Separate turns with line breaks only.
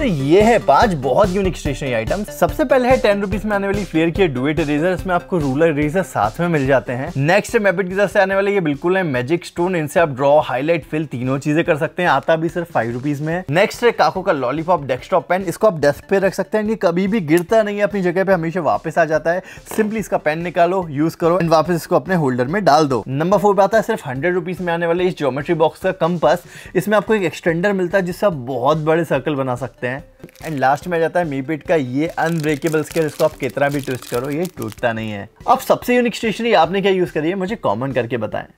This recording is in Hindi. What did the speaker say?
तो ये है पांच बहुत यूनिक स्टेशनरी आइटम सबसे पहले है टेन रुपीज में आने वाली फ्लेयर की डुएट इरेजर इसमें आपको रूलर इरेजर साथ में मिल जाते हैं नेक्स्ट मैपिट की तरफ से आने वाले ये बिल्कुल है मैजिक स्टोन इनसे आप ड्रॉ हाईलाइट फिल तीनों चीजें कर सकते हैं आता भी सिर्फ फाइव रुपीज में नेक्स्ट है काको का लॉलीपॉप डेस्कटॉप पेन इसको आप डेस्क पे रख सकते हैं ये कभी भी गिरता नहीं है अपनी जगह पे हमेशा वापस आ जाता है सिंपली इसका पेन निकालो यूज करो एंड वापस इसको अपने होल्डर में डाल दो नंबर फोर पे आता है सिर्फ हंड्रेड रुपीज में आने वाले इस ज्योमेट्री बॉक्स का कंपस इसमें आपको एक एक्सटेंडर मिलता है जिससे आप बहुत बड़े सर्कल बना सकते हैं सकते हैं एंड लास्ट में जाता है मीपिट का ये अनब्रेकेबल स्केल इसको आप कितना भी ट्विस्ट करो ये टूटता नहीं है अब सबसे यूनिक स्टेशनरी आपने क्या यूज़ करी है मुझे कॉमन करके बताएं